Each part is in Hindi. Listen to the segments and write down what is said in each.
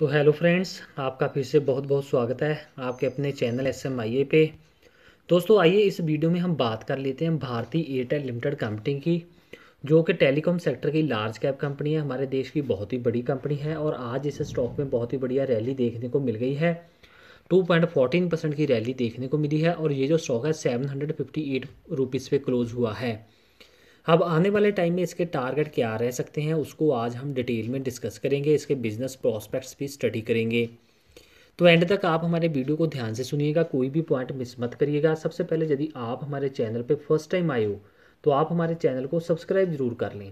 तो हेलो फ्रेंड्स आपका फिर से बहुत बहुत स्वागत है आपके अपने channel S M I A पे दोस्तों आइए इस वीडियो में हम बात कर लेते हैं भारतीय एयरटेल लिमिटेड कंपनी की जो कि टेलीकॉम सेक्टर की लार्ज कैप कंपनी है हमारे देश की बहुत ही बड़ी कंपनी है और आज इस स्टॉक में बहुत ही बढ़िया रैली देखने को मिल गई है टू परसेंट की रैली देखने को मिली है और ये जो स्टॉक है seven hundred fifty eight rupees पे क्लोज़ हुआ है अब आने वाले टाइम में इसके टारगेट क्या रह सकते हैं उसको आज हम डिटेल में डिस्कस करेंगे इसके बिजनेस प्रॉस्पेक्ट्स भी स्टडी करेंगे तो एंड तक आप हमारे वीडियो को ध्यान से सुनिएगा कोई भी पॉइंट मिस मत करिएगा सबसे पहले यदि आप हमारे चैनल पर फर्स्ट टाइम आए हो तो आप हमारे चैनल को सब्सक्राइब जरूर कर लें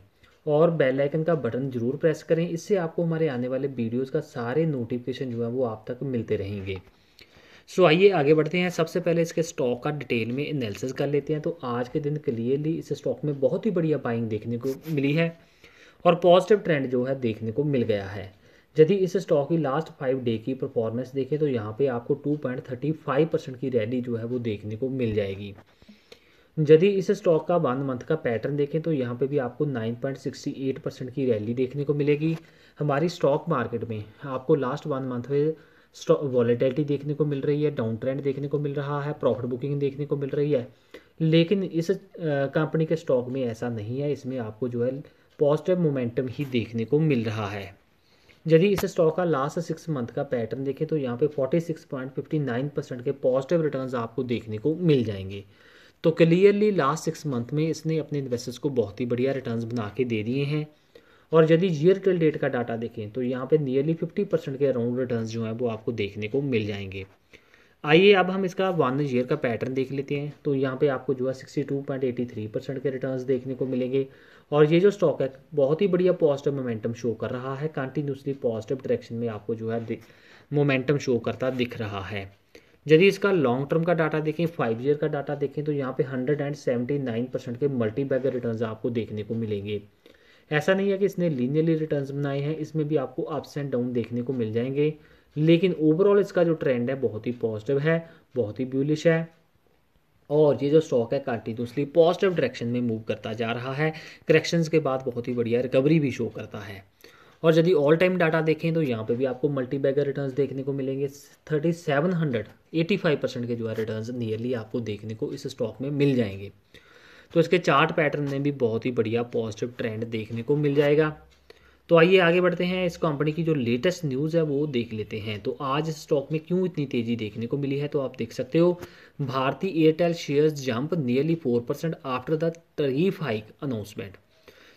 और बेल आइकन का बटन जरूर प्रेस करें इससे आपको हमारे आने वाले वीडियोज़ का सारे नोटिफिकेशन जो है वो आप तक मिलते रहेंगे सो आइए आगे बढ़ते हैं सबसे पहले इसके स्टॉक का डिटेल में एनालिसिस कर लेते हैं तो आज के दिन क्लियरली इस स्टॉक में बहुत ही बढ़िया बाइंग देखने को मिली है और पॉजिटिव ट्रेंड जो है देखने को मिल गया है यदि इस स्टॉक की लास्ट फाइव डे की परफॉर्मेंस देखें तो यहाँ पे आपको two point thirty five percent की रैली जो है वो देखने को मिल जाएगी यदि इस स्टॉक का वन मंथ का पैटर्न देखें तो यहाँ पे भी आपको 9.68 परसेंट की रैली देखने को मिलेगी हमारी स्टॉक मार्केट में आपको लास्ट वन मंथ में वॉलेटिलिटी देखने को मिल रही है डाउन ट्रेंड देखने को मिल रहा है प्रॉफिट बुकिंग देखने को मिल रही है लेकिन इस कंपनी के स्टॉक में ऐसा नहीं है इसमें आपको जो है पॉजिटिव मोमेंटम ही देखने को मिल रहा है यदि इस स्टॉक का लास्ट सिक्स मंथ का पैटर्न देखें तो यहाँ पे 46.59 परसेंट के पॉजिटिव रिटर्न्स आपको देखने को मिल जाएंगे तो क्लियरली लास्ट सिक्स मंथ में इसने अपने इन्वेस्टर्स को बहुत ही बढ़िया रिटर्न्स बना के दे दिए हैं और यदि ईयर टिल डेट का डाटा देखें तो यहाँ पे नियरली फिफ्टी परसेंट के अराउंड रिटर्न जो हैं वो आपको देखने को मिल जाएंगे आइए अब हम इसका वन ईयर का पैटर्न देख लेते हैं तो यहाँ पे आपको जो है sixty two point eighty three percent के रिटर्न्स देखने को मिलेंगे और ये जो स्टॉक है बहुत ही बढ़िया पॉजिटिव मोमेंटम शो कर रहा है कंटिन्यूसली पॉजिटिव डायरेक्शन में आपको जो है मोमेंटम शो करता दिख रहा है यदि इसका लॉन्ग टर्म का डाटा देखें फाइव ईयर का डाटा देखें तो यहाँ पे hundred and seventy nine percent के मल्टी बैगर रिटर्न आपको देखने को मिलेंगे ऐसा नहीं है कि इसने लीनियरली रिटर्न्स बनाए हैं इसमें भी आपको अप्स एंड डाउन देखने को मिल जाएंगे लेकिन ओवरऑल इसका जो ट्रेंड है बहुत ही पॉजिटिव है बहुत ही ब्यूलिश है और ये जो स्टॉक है कंटिन्यूसली पॉजिटिव डायरेक्शन में मूव करता जा रहा है करेक्शंस के बाद बहुत ही बढ़िया रिकवरी भी शो करता है और यदि ऑल टाइम डाटा देखें तो यहाँ पे भी आपको मल्टी बैगर रिटर्न देखने को मिलेंगे thirty seven hundred eighty five percent के जो है रिटर्न नियरली आपको देखने को इस स्टॉक में मिल जाएंगे तो इसके चार्ट पैटर्न में भी बहुत ही बढ़िया पॉजिटिव ट्रेंड देखने को मिल जाएगा तो आइए आगे बढ़ते हैं इस कंपनी की जो लेटेस्ट न्यूज़ है वो देख लेते हैं तो आज स्टॉक में क्यों इतनी तेज़ी देखने को मिली है तो आप देख सकते हो Bharti Airtel shares jump nearly four percent after the tariff hike announcement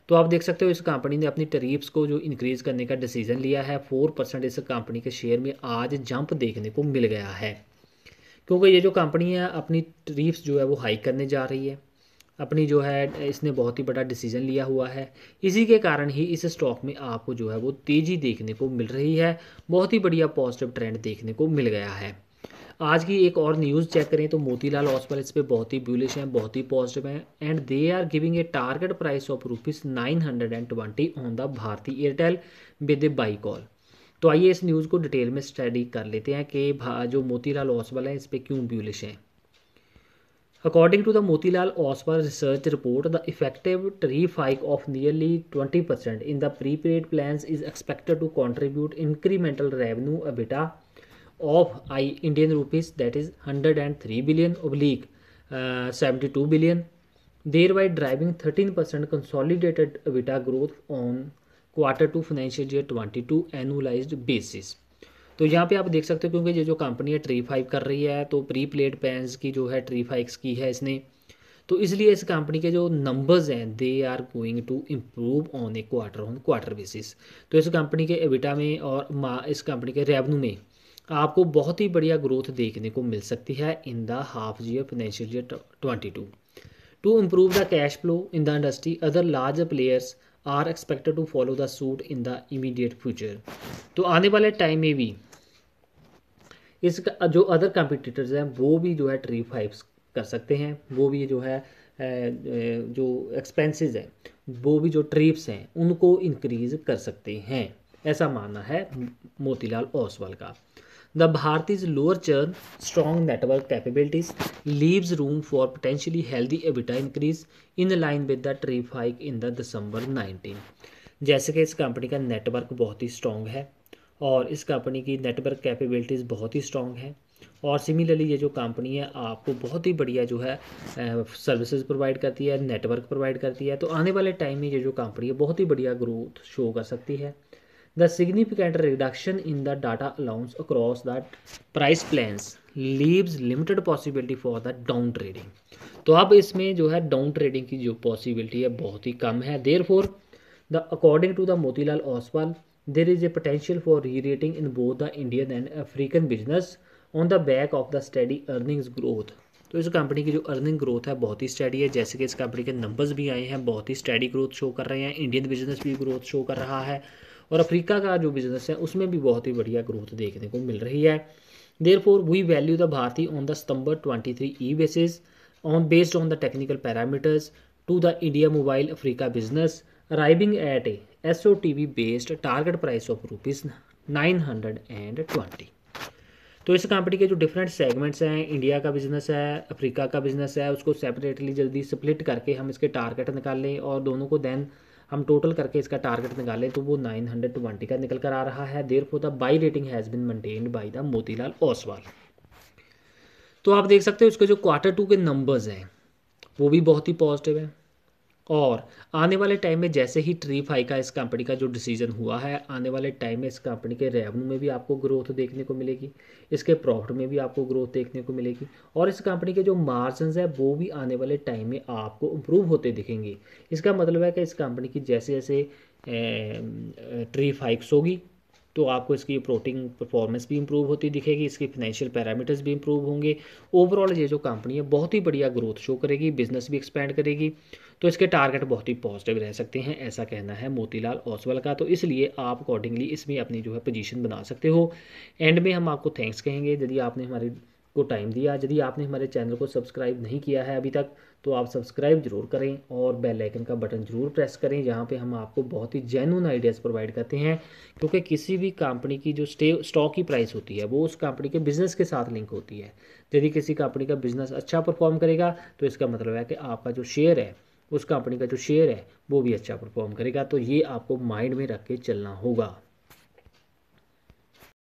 तो आप देख सकते हो इस कंपनी ने अपनी टरीफ्स को जो इंक्रीज़ करने का डिसीजन लिया है फोर परसेंट इस कंपनी के शेयर में आज जंप देखने को मिल गया है क्योंकि ये जो कंपनी है अपनी टरीफ्स जो है वो हाइक करने जा रही है अपनी जो है इसने बहुत ही बड़ा डिसीजन लिया हुआ है इसी के कारण ही इस स्टॉक में आपको जो है वो तेज़ी देखने को मिल रही है बहुत ही बढ़िया पॉजिटिव ट्रेंड देखने को मिल गया है आज की एक और न्यूज़ चेक करें तो मोतीलाल ऑस्पल इस पर बहुत ही ब्यूलिश हैं बहुत ही पॉजिटिव हैं and they are giving a target price of rupees nine hundred and twenty on the Bharti Airtel with a buy call तो आइए इस न्यूज़ को डिटेल में स्टडी कर लेते हैं कि जो मोतीलाल ऑस्पल हैं इस पर क्यों ब्यूलिश हैं According to the Motilal Oswal research report, the effective tariff hike of nearly 20% in the prepaid plans is expected to contribute incremental revenue EBITDA of I Indian rupees that is 103 billion oblique uh, 72 billion, thereby driving 13% consolidated EBITDA growth on quarter two financial year 22 annualized basis. तो यहाँ पे आप देख सकते हो क्योंकि ये जो कंपनी है ट्री फाइव कर रही है तो प्री प्लेड पेंस की जो है ट्री फाइव की है इसने तो इसलिए इस कंपनी के जो नंबर्स हैं they are going to improve on a quarter on quarter basis तो इस कंपनी के एबिटा में और इस कंपनी के रेवन्यू में आपको बहुत ही बढ़िया ग्रोथ देखने को मिल सकती है in the half year financial year twenty two to improve the cash flow in the industry other large players are expected to follow the suit in the immediate future तो आने वाले टाइम में भी इस जो अदर कंपिटिटर्स हैं वो भी जो है ट्री फाइव्स कर सकते हैं वो भी जो है जो एक्सपेंसेस हैं वो भी जो ट्रिप्स हैं उनको इंक्रीज कर सकते हैं ऐसा मानना है मोतीलाल ओसवाल का the Bharti is lower churn strong network capabilities leaves room for potentially healthy EBITDA increase in line with the tariff hike in the December 19 जैसे कि इस कंपनी का नेटवर्क बहुत ही स्ट्रॉन्ग है और इस कंपनी की नेटवर्क कैपेबिलिटीज़ बहुत ही स्ट्रॉन्ग है और सिमिलरली ये जो कंपनी है आपको बहुत ही बढ़िया जो है सर्विसेज प्रोवाइड करती है नेटवर्क प्रोवाइड करती है तो आने वाले टाइम में ये जो कंपनी है बहुत ही बढ़िया ग्रोथ शो कर सकती है the significant reduction in the data allowance across the price plans leaves limited possibility for the down trading तो अब इसमें जो है डाउन ट्रेडिंग की जो पॉसिबिलिटी है बहुत ही कम है therefore the according to the Motilal Oswal there is a potential for re-rating in both the Indian and African business on the back of the steady earnings growth. तो इस कंपनी की जो अर्निंग ग्रोथ है बहुत ही स्टडी है जैसे कि इस कंपनी के नंबर्स भी आए हैं बहुत ही स्टडी ग्रोथ शो कर रहे हैं इंडियन बिजनेस भी ग्रोथ शो कर रहा है और अफ्रीका का जो बिजनेस है उसमें भी बहुत ही बढ़िया ग्रोथ देखने को मिल रही है therefore we value the Bharti on the September twenty three E basis on based on the technical parameters to the India mobile Africa business arriving at a S O T V based target price of rupees nine hundred and twenty तो इस कंपनी के जो डिफरेंट सेगमेंट्स हैं इंडिया का बिजनेस है अफ्रीका का बिजनेस है उसको सेपरेटली जल्दी स्प्लिट करके हम इसके टारगेट निकालें और दोनों को देन हम टोटल करके इसका टारगेट निकालें तो वो नाइन हंड्रेड ट्वेंटी का निकल कर आ रहा है therefore the buy rating has been maintained by the Motilal Oswal तो आप देख सकते हो उसके जो क्वार्टर टू के नंबर्स हैं वो भी बहुत ही पॉजिटिव हैं और आने वाले टाइम में जैसे ही ट्री फाई का इस कंपनी का जो डिसीजन हुआ है आने वाले टाइम में इस कंपनी के रेवेन्यू में भी आपको ग्रोथ देखने को मिलेगी इसके प्रॉफिट में भी आपको ग्रोथ देखने को मिलेगी और इस कंपनी के जो मार्जिन है वो भी आने वाले टाइम में आपको इम्प्रूव होते दिखेंगे इसका मतलब है कि इस कंपनी की जैसे जैसे ट्री फाइक्स होगी तो आपको इसकी प्रोटिंग परफॉर्मेंस भी इंप्रूव होती दिखेगी इसके फाइनेंशियल पैरामीटर्स भी इंप्रूव होंगे ओवरऑल ये जो कंपनी है बहुत ही बढ़िया ग्रोथ शो करेगी बिजनेस भी एक्सपेंड करेगी तो इसके टारगेट बहुत ही पॉजिटिव रह सकते हैं ऐसा कहना है मोतीलाल ओसवाल का तो इसलिए आप अकॉर्डिंगली इसमें अपनी जो है पोजीशन बना सकते हो एंड में हम आपको थैंक्स कहेंगे यदि आपने हमारी को टाइम दिया यदि आपने हमारे चैनल को सब्सक्राइब नहीं किया है अभी तक तो आप सब्सक्राइब जरूर करें और बेल आइकन का बटन जरूर प्रेस करें जहाँ पे हम आपको बहुत ही जेनुअन आइडियाज़ प्रोवाइड करते हैं क्योंकि किसी भी कंपनी की जो स्टे स्टॉक की प्राइस होती है वो उस कंपनी के बिज़नेस के साथ लिंक होती है यदि किसी कंपनी का बिज़नेस अच्छा परफॉर्म करेगा तो इसका मतलब है कि आपका जो शेयर है उस कंपनी का जो शेयर है वो भी अच्छा परफॉर्म करेगा तो ये आपको माइंड में रख के चलना होगा